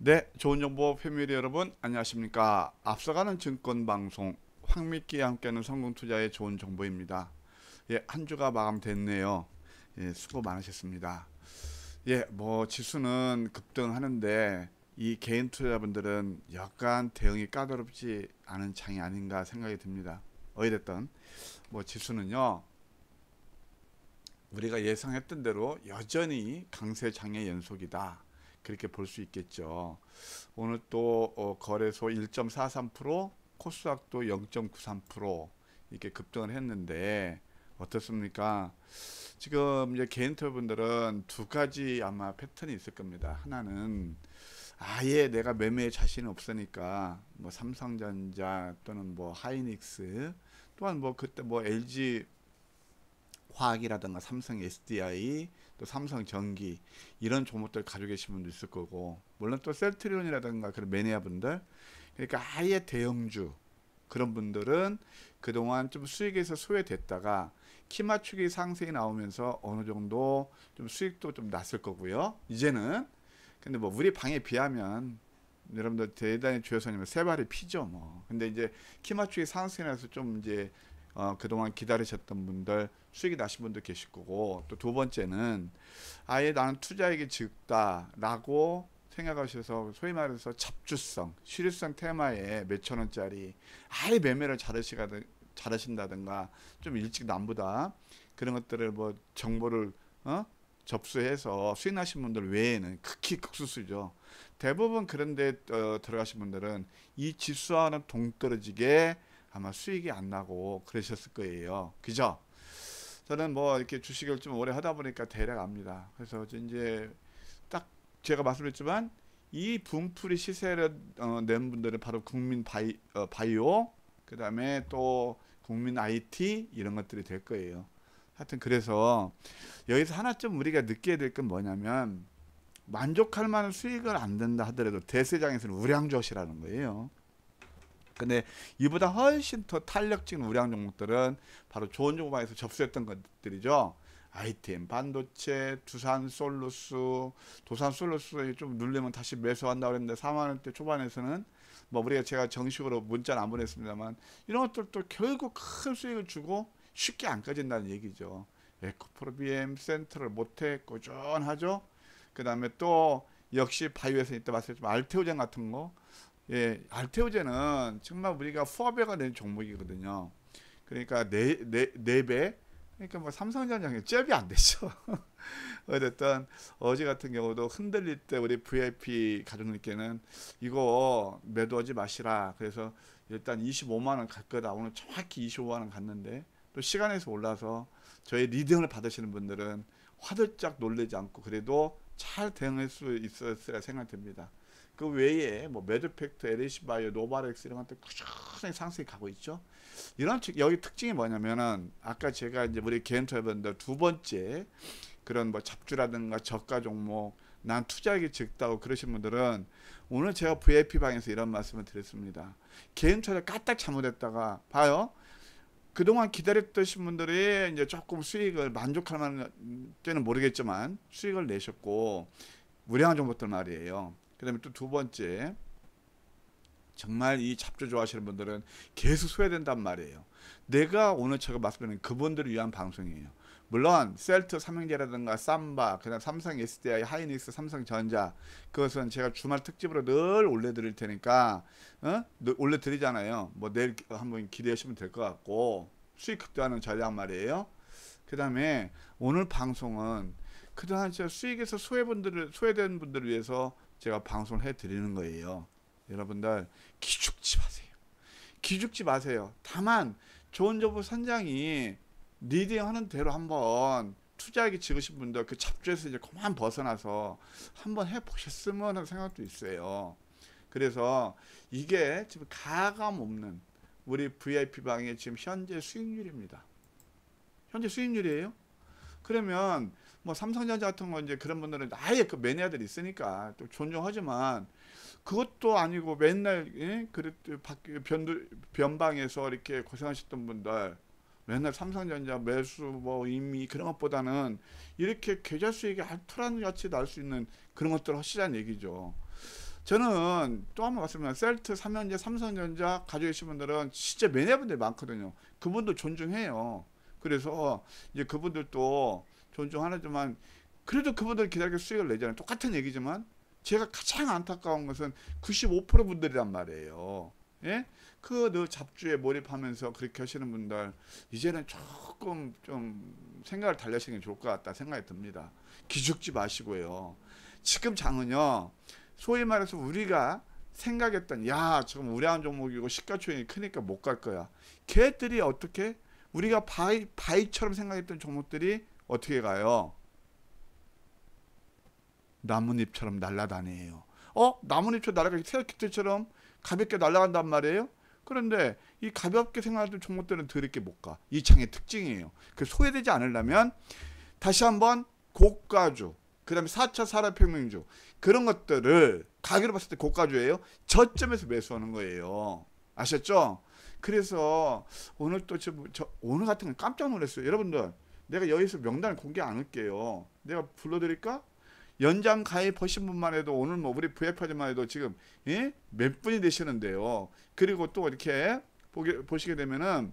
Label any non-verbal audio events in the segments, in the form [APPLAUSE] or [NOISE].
네, 좋은 정보 패밀리 여러분 안녕하십니까? 앞서가는 증권 방송 황미끼와 함께하는 성공 투자의 좋은 정보입니다. 예, 한 주가 마감됐네요. 예, 수고 많으셨습니다. 예, 뭐 지수는 급등하는데 이 개인 투자분들은 약간 대응이 까다롭지 않은 장이 아닌가 생각이 듭니다. 어이됐던 뭐 지수는요. 우리가 예상했던 대로 여전히 강세 장의 연속이다. 그렇게 볼 수 있겠죠. 오늘 또 어, 거래소 1.43% 코스닥도 0.93% 이렇게 급등을 했는데 어떻습니까? 지금 이제 개인 투자분들은 두 가지 아마 패턴이 있을 겁니다. 하나는 아예 내가 매매에 자신 없으니까 뭐 삼성전자 또는 뭐 하이닉스 또한 뭐 그때 뭐 LG 화학이라든가 삼성 SDI 또 삼성 전기 이런 종목들 가지고 계신 분도 있을 거고 물론 또 셀트리온이라든가 그런 매니아 분들 그러니까 아예 대형주 그런 분들은 그동안 좀 수익에서 소외됐다가 키 맞추기 상승이 나오면서 어느 정도 좀 수익도 좀 났을 거고요. 이제는 근데 뭐 우리 방에 비하면 여러분들 대단히 주여사님은 세 발이 피죠 뭐. 근데 이제 키 맞추기 상승이 나서 좀 이제 어, 그동안 기다리셨던 분들 수익이 나신 분도 계실 거고 또 두 번째는 아예 나는 투자액이 적다라고 생각하셔서 소위 말해서 잡주성 실효성 테마에 몇천 원짜리 아예 매매를 잘하신다든가 좀 일찍 남보다 그런 것들을 뭐 정보를 어? 접수해서 수익나신 분들 외에는 극히 극소수죠. 대부분 그런데 어, 들어가신 분들은 이 지수와는 동떨어지게 아마 수익이 안 나고 그러셨을 거예요. 그죠? 저는 뭐 이렇게 주식을 좀 오래 하다 보니까 대략 압니다. 그래서 이제 딱 제가 말씀드렸지만 이 분풀이 시세를 어, 낸 분들은 바로 국민 바이, 어, 바이오 그 다음에 또 국민 IT 이런 것들이 될 거예요. 하여튼 그래서 여기서 하나쯤 우리가 느껴야 될건 뭐냐면 만족할 만한 수익을 안 된다 하더라도 대세장에서는 우량주시라는 거예요. 근데 이보다 훨씬 더 탄력적인 우량 종목들은 바로 좋은 종목에서 접수했던 것들이죠. 아이템, 반도체, 두산 솔루스, 도산 솔루스에 좀 눌리면 다시 매수한다고 그는데 4만원대 초반에서는 뭐 우리가 제가 정식으로 문자는 안 보냈습니다만 이런 것들도 결국 큰 수익을 주고 쉽게 안 까진다는 얘기죠. 에코프로비엠 센터를 못해 꾸준하죠. 그 다음에 또 역시 바이오에서 이때 말씀드 알테오젠 같은 거 예, 알테오제는 정말 우리가 후아베가 된 종목이거든요. 그러니까 네, 네, 네 배. 그러니까 뭐 삼성전자는 잽이 안됐죠 [LAUGHS] 어쨌든 어제 같은 경우도 흔들릴 때 우리 VIP 가족님께는 이거 매도하지 마시라. 그래서 일단 25만 원갈 거다. 오늘 정확히 25만 원 갔는데 또 시간에서 올라서 저희 리딩을 받으시는 분들은 화들짝 놀래지 않고 그래도 잘 대응할 수 있었으라 생각됩니다. 그 외에 뭐 메드팩트, LH 바이오, 노바렉스 이런 것들 꾸준히 상승이 가고 있죠. 이런 측 여기 특징이 뭐냐면은 아까 제가 이제 우리 개인투 해봤는두 번째 그런 뭐 잡주라든가 저가 종목 난 투자하기 적다고 그러신 분들은 오늘 제가 VIP 방에서 이런 말씀을 드렸습니다. 개인 투자 까딱 잘못했다가 봐요. 그동안 기다렸던 분들이 이제 조금 수익을 만족할 만한 때는 모르겠지만 수익을 내셨고 무량한 정보들 말이에요. 그 다음에 또 두 번째 정말 이 잡조 좋아하시는 분들은 계속 소외된단 말이에요. 내가 오늘 제가 말씀드리는 그분들을 위한 방송이에요. 물론 셀트 삼형제라든가 삼바 그다음 삼성 SDI 하이닉스 삼성전자 그것은 제가 주말 특집으로 늘 올려드릴 테니까 어? 올려드리잖아요 뭐 내일 한번 기대하시면 될 것 같고 수익 극대화는 전략 말이에요 그 다음에 오늘 방송은 그동안 수익에서 소외분들을 소외된 분들을 위해서 제가 방송을 해드리는 거예요. 여러분들 기죽지 마세요. 기죽지 마세요. 다만 좋은 정보 선장이 리딩하는 대로 한번 투자하기 지으신 분들 그 잡주에서 이제 그만 벗어나서 한번 해보셨으면 하는 생각도 있어요. 그래서 이게 지금 가감 없는 우리 VIP방의 지금 현재 수익률입니다. 현재 수익률이에요. 그러면 뭐 삼성전자 같은 건 이제 그런 분들은 아예 그 매니아들이 있으니까 또 존중하지만 그것도 아니고 맨날 예? 그랬 변두 변방에서 이렇게 고생하셨던 분들 맨날 삼성전자 매수 뭐 이미 그런 것보다는 이렇게 계좌 수익이 알토란 같이 날수 있는 그런 것들을 하시자는 얘기죠. 저는 또 한 번 말씀드리면 셀트, 삼연제, 삼성전자 가지고 계신 분들은 진짜 매니아분들이 많거든요. 그분도 존중해요. 그래서 이제 그분들도 존중하지만 그래도 그분들 기다리게 수익을 내잖아요. 똑같은 얘기지만 제가 가장 안타까운 것은 95% 분들이란 말이에요. 예? 그 잡주에 몰입하면서 그렇게 하시는 분들 이제는 조금 좀 생각을 달려시는 게 좋을 것 같다 생각이 듭니다. 기죽지 마시고요. 지금 장은요. 소위 말해서 우리가 생각했던 야 지금 우량 종목이고 시가총액이 크니까 못 갈 거야. 걔들이 어떻게 우리가 바위, 바위처럼 생각했던 종목들이 어떻게 가요? 나뭇잎처럼 날아다니요 어? 나뭇잎처럼 날아가기 새끼들처럼 가볍게 날아간단 말이에요? 그런데 이 가볍게 생각하는 종목들은 더럽게 못 가. 이 창의 특징이에요. 그 소외되지 않으려면 다시 한번 고가주, 그 다음에 4차 산업혁명주 그런 것들을 가격으로 봤을 때 고가주예요. 저점에서 매수하는 거예요. 아셨죠? 그래서 오늘 또 저, 저 오늘 같은 건 깜짝 놀랐어요. 여러분들 내가 여기서 명단을 공개 안 할게요. 내가 불러드릴까? 연장 가입 하신 분만 해도 오늘 뭐 우리 VIP까지만 해도 지금 예? 몇 분이 되시는데요. 그리고 또 이렇게 보게, 보시게 되면은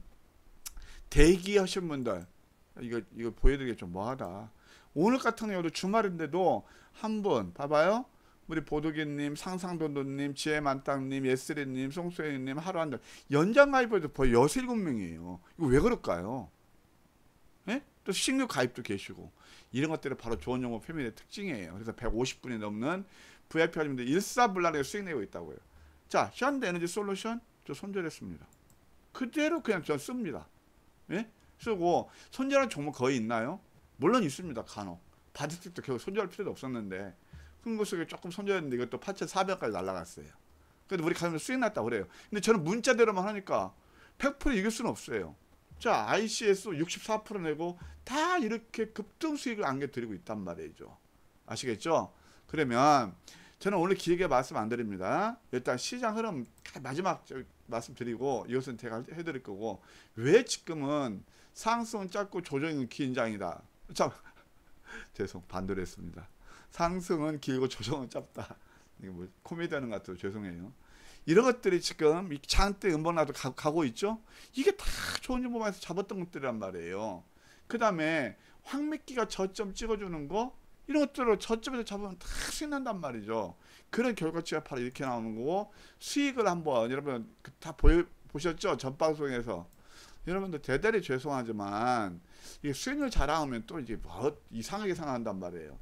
대기하신 분들 이거 이거 보여드리기 좀 뭐하다. 오늘 같은 경우도 주말인데도 한 분 봐봐요. 우리 보도기님, 상상돈돈님, 지혜만땅님, 예스리님, 송소연님, 하루한달 연장 가입해도 벌써 6, 7명이에요. 이거 왜 그럴까요? 예? 또 식료 가입도 계시고 이런 것들이 바로 조원영어 패밀리의 특징이에요. 그래서 150분이 넘는 VIP 회원님들 일사불란하게 수익내고 있다고요. 자, 현대에너지 솔루션 저 손절했습니다. 그대로 그냥 저 씁니다. 예? 쓰고 뭐 손절한 종목 거의 있나요? 물론 있습니다. 간혹. 바디틱도 결국 손절할 필요도 없었는데 큰구속에 조금 손절했는데 이것도 파츠 400까지 날라갔어요. 그래도 우리 가면 수익 났다 고 그래요. 근데 저는 문자대로만 하니까 100% 이길 수는 없어요. 자, ICS 64% 내고 다 이렇게 급등 수익을 안겨드리고 있단 말이죠. 아시겠죠? 그러면 저는 오늘 길게 말씀 안 드립니다. 일단 시장 흐름 마지막 말씀드리고 이것은 제가 해드릴 거고 왜 지금은 상승은 짧고 조정은 긴 장이다. 참 [LAUGHS] 죄송 반대로 했습니다. 상승은 길고 조정은 짧다. 이게 뭐 코미디 하는 것 같아요. 죄송해요. 이런 것들이 지금 잔뜩 음봉나도 가고 있죠. 이게 다 좋은 정보만서 잡았던 것들이란 말이에요. 그 다음에 황맥기가 저점 찍어주는 거 이런 것들을 저점에서 잡으면 다 수익 난단 말이죠. 그런 결과치가 바로 이렇게 나오는 거고 수익을 한번 여러분 그 다 보여, 보셨죠? 전 방송에서 여러분들 대단히 죄송하지만 이게 수익률 자랑하면 또 이제 뭐 이상하게 상한단 말이에요.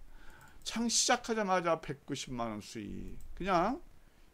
창 시작하자마자 190만원 수익 그냥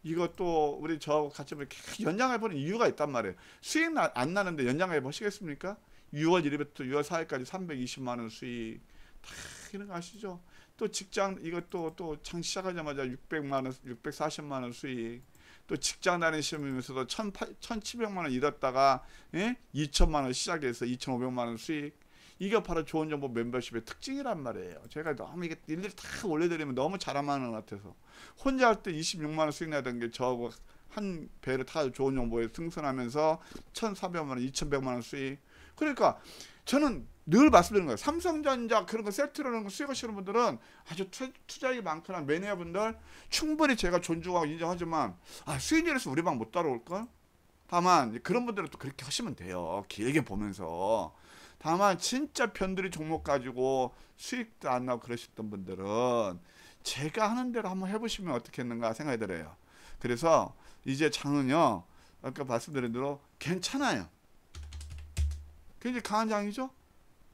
이것도 우리 저하고 같이 연장을 보는 이유가 있단 말이에요. 수익 나, 안 나는데 연장해 보시겠습니까? 6월 1일부터 6월 4일까지 320만 원 수익 다 이런 거 아시죠? 또 직장 이것도 또장 시작하자마자 600만 원, 640만 원 수익 또 직장 다니시면서도 1,700만 원 잃었다가 예? 2천만 원 시작해서 2,500만 원 수익 이게 바로 좋은 정보 멤버십의 특징이란 말이에요. 제가 너무 이게 일일이 다 올려드리면 너무 자랑하는 것 같아서 혼자 할 때 26만 원 수익 나던 게 저하고 한 배를 타 좋은 정보에 승선하면서 1,400만 원, 2,100만 원 수익. 그러니까 저는 늘 말씀드리는 거예요. 삼성전자 그런 거 세트로 는 수익하시는 분들은 아주 투자액이 많거나 매니아분들 충분히 제가 존중하고 인정하지만 아 수익률에서 우리 방 못 따라올걸? 다만 그런 분들은 또 그렇게 하시면 돼요. 길게 보면서 다만 진짜 편들이 종목 가지고 수익도 안 나고 그러셨던 분들은 제가 하는 대로 한번 해보시면 어떻겠는가 생각이 들어요. 그래서 이제 장은요. 아까 말씀드린 대로 괜찮아요. 굉장히 강한 장이죠.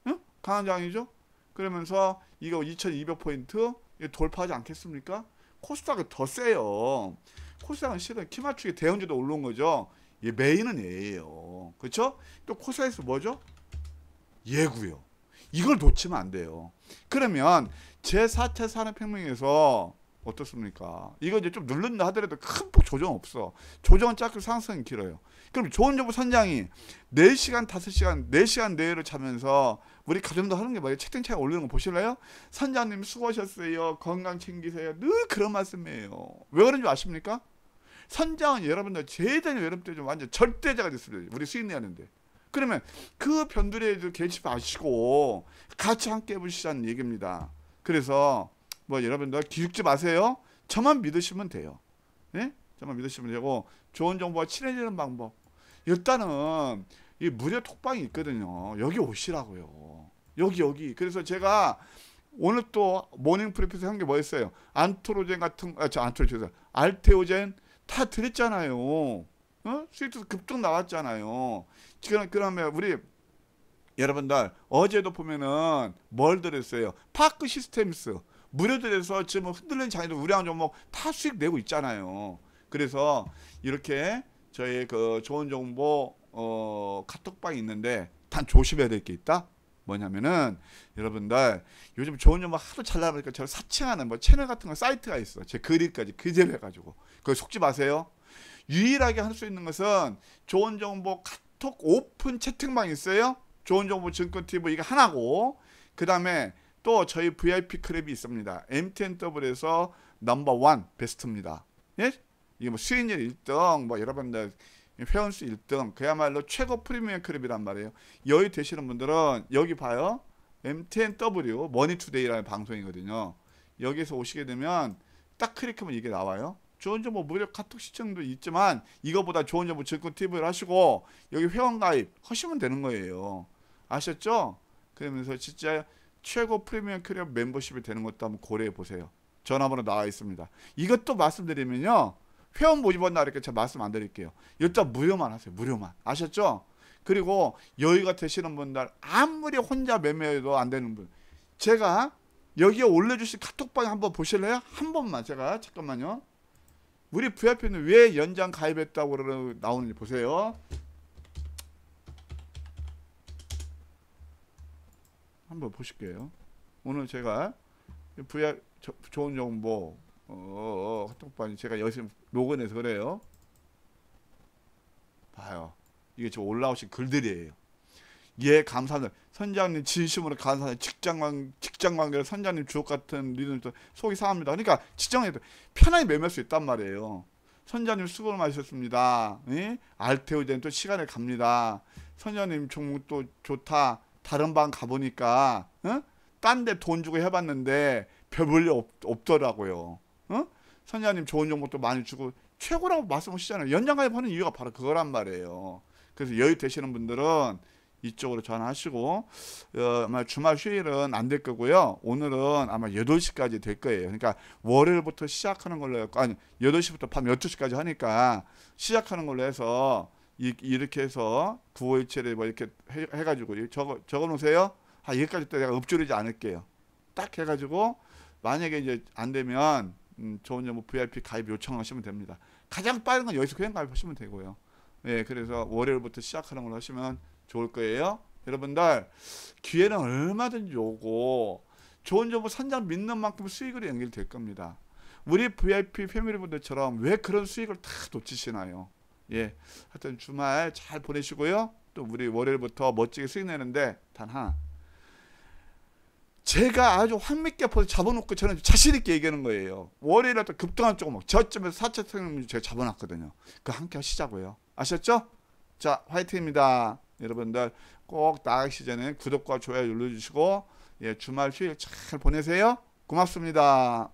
응? 강한 장이죠. 그러면서 이거 2200포인트 돌파하지 않겠습니까? 코스닥은 더 세요. 코스닥은 실은 키마축기 대형주도 올라온 거죠. 얘 메인은 얘예요. 그렇죠? 또 코스닥에서 뭐죠? 예고요. 이걸 놓치면 안 돼요. 그러면 제4차 산업혁명에서 어떻습니까? 이거 이제 좀 누른다 하더라도 큰 폭 조정 없어. 조정은 짧고 상승은 길어요. 그럼 좋은 정보 선장이 4시간, 5시간, 4시간 내외로 자면서 우리 가정도 하는 게 뭐예요? 채팅창에 올리는 거 보실래요? 선장님 수고하셨어요. 건강 챙기세요. 늘 그런 말씀이에요. 왜 그런지 아십니까? 선장은 여러분들 제대로 여러분들 좀 완전 절대자가 됐습니다. 우리 수입내하는데. 그러면 그 변두리에도 개지 마시고 같이 함께 해보시자는 얘기입니다. 그래서 뭐 여러분들 기죽지 마세요. 저만 믿으시면 돼요. 네? 저만 믿으시면 되고 좋은 정보와 친해지는 방법. 일단은 이 무료 톡방이 있거든요. 여기 오시라고요. 여기 여기. 그래서 제가 오늘 또 모닝 프리패스 한게 뭐였어요? 안토로젠 같은 아, 저 안토로젠 알테오젠 다 드렸잖아요. 어? 수익도 급등 나왔잖아요. 지금 그러면 우리 여러분들 어제도 보면은 뭘 들었어요? 파크 시스템스 무료들에서 지금 흔들리는 장도 우량 종목 다 수익 내고 있잖아요. 그래서 이렇게 저희 그 좋은 정보 어카톡방 있는데 단 조심해야 될 게 있다. 뭐냐면은 여러분들 요즘 좋은 정보 하도 잘 나가니까 저를 사칭하는 뭐 채널 같은 거 사이트가 있어. 제 글일까지 그대 해가지고 그 속지 마세요. 유일하게 할 수 있는 것은 좋은 정보 카톡 오픈 채팅방 있어요. 좋은 정보 증권 TV 이거 하나고 그 다음에 또 저희 VIP 클럽이 있습니다. MTNW에서 넘버원 베스트입니다. 예? 이게 뭐 수익률 1등, 뭐 여러분들 회원수 1등, 그야말로 최고 프리미엄 클럽이란 말이에요. 여기 되시는 분들은 여기 봐요. MTNW 머니투데이라는 방송이거든요. 여기서 오시게 되면 딱 클릭하면 이게 나와요. 좋은 정보 무료 카톡 시청도 있지만 이거보다 좋은 정보 증권 팁을 하시고 여기 회원 가입 하시면 되는 거예요. 아셨죠? 그러면서 진짜 최고 프리미엄 캐리어 멤버십이 되는 것도 한번 고려해 보세요. 전화번호 나와 있습니다. 이것도 말씀드리면요. 회원 모집원 날 이렇게 제가 말씀 안 드릴게요. 일단 무료만 하세요. 무료만. 아셨죠? 그리고 여유가 되시는 분들 아무리 혼자 매매해도 안 되는 분 제가 여기에 올려주신 카톡방 한번 보실래요? 한 번만 제가 잠깐만요. 우리 VIP는 왜 연장 가입했다고 나오는지 보세요. 한번 보실게요. 오늘 제가 VR 저, 좋은 정보 어, 핫도그 어, 어, 제가 열심히 로그인해서 그래요. 봐요. 이게 지금 올라오신 글들이에요. 예 감사합니다. 선장님 진심으로 감사해 직장관 직장관계를 선장님 주옥 같은 리듬 속이 상합니다. 그러니까 직장에도 편하게 매매할 수 있단 말이에요. 선장님 수고 많으셨습니다. 예? 알테오젠 또 시간을 갑니다. 선장님 종목 또 좋다. 다른 방 가보니까 어? 딴데 돈 주고 해봤는데 별 볼일 없, 더라고요 어? 선장님 좋은 정보도 많이 주고 최고라고 말씀하시잖아요. 연장 가입하는 이유가 바로 그거란 말이에요. 그래서 여유 되시는 분들은 이쪽으로 전화하시고 어, 아마 주말 휴일은 안 될 거고요. 오늘은 아마 8시까지 될 거예요. 그러니까 월요일부터 시작하는 걸로 해서 아니 8시부터 밤 12시까지 하니까 시작하는 걸로 해서 이, 이렇게 해서 9517에 뭐 이렇게 해, 해가지고 적어, 적어 놓으세요. 아 여기까지 또 내가 읊조리지 않을게요. 딱 해가지고 만약에 이제 안 되면 음, 좋은 점뭐 VIP 가입 요청하시면 됩니다. 가장 빠른 건 여기서 그냥 가입하시면 되고요. 예, 그래서 월요일부터 시작하는 걸로 하시면 좋을 거예요. 여러분들 기회는 얼마든지 오고 좋은 정보 선장 믿는 만큼 수익으로 연결될 겁니다. 우리 VIP 패밀리 분들처럼 왜 그런 수익을 다 놓치시나요? 예. 하여튼 주말 잘 보내시고요. 또 우리 월요일부터 멋지게 수익 내는데 단 하나. 제가 아주 황미께게 앞서 잡아놓고 저는 자신있게 얘기하는 거예요. 월요일에 또 급등한 쪽 조금 저점에서 사채 성공률 제가 잡아놨거든요. 그 함께 하시자고요. 아셨죠? 자, 화이팅입니다. 여러분들 꼭 나가기 전에 구독과 좋아요 눌러주시고 예, 주말 휴일 잘 보내세요. 고맙습니다.